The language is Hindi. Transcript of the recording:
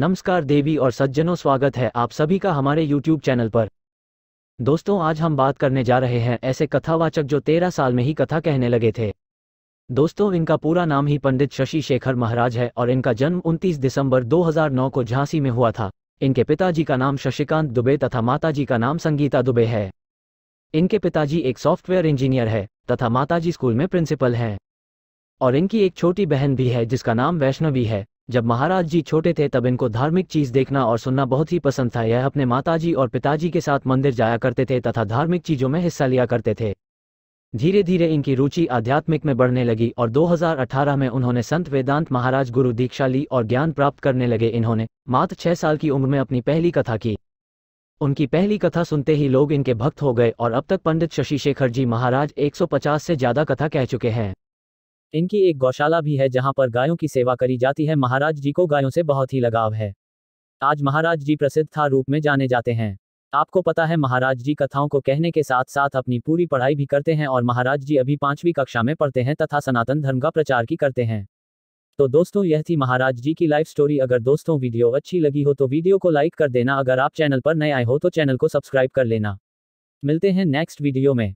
नमस्कार देवी और सज्जनों स्वागत है आप सभी का हमारे YouTube चैनल पर दोस्तों आज हम बात करने जा रहे हैं ऐसे कथावाचक जो तेरह साल में ही कथा कहने लगे थे दोस्तों इनका पूरा नाम ही पंडित शशि शेखर महाराज है और इनका जन्म 29 दिसंबर 2009 को झांसी में हुआ था इनके पिताजी का नाम शशिकांत दुबे तथा माताजी का नाम संगीता दुबे है इनके पिताजी एक सॉफ्टवेयर इंजीनियर है तथा माताजी स्कूल में प्रिंसिपल हैं और इनकी एक छोटी बहन भी है जिसका नाम वैष्णवी है जब महाराज जी छोटे थे तब इनको धार्मिक चीज देखना और सुनना बहुत ही पसंद था यह अपने माताजी और पिताजी के साथ मंदिर जाया करते थे तथा धार्मिक चीजों में हिस्सा लिया करते थे धीरे धीरे इनकी रुचि आध्यात्मिक में बढ़ने लगी और 2018 में उन्होंने संत वेदांत महाराज गुरु दीक्षा ली और ज्ञान प्राप्त करने लगे इन्होंने मात्र छह साल की उम्र में अपनी पहली कथा की उनकी पहली कथा सुनते ही लोग इनके भक्त हो गए और अब तक पंडित शशि शेखर जी महाराज 150 से ज्यादा कथा कह चुके हैं इनकी एक गौशाला भी है जहां पर गायों की सेवा करी जाती है महाराज जी को गायों से बहुत ही लगाव है आज महाराज जी प्रसिद्ध था रूप में जाने जाते हैं आपको पता है महाराज जी कथाओं को कहने के साथ साथ अपनी पूरी पढ़ाई भी करते हैं और महाराज जी अभी पांचवी कक्षा में पढ़ते हैं तथा सनातन धर्म का प्रचार की करते हैं तो दोस्तों यह थी महाराज जी की लाइफ स्टोरी अगर दोस्तों वीडियो अच्छी लगी हो तो वीडियो को लाइक कर देना अगर आप चैनल पर नए आए हो तो चैनल को सब्सक्राइब कर लेना मिलते हैं नेक्स्ट वीडियो में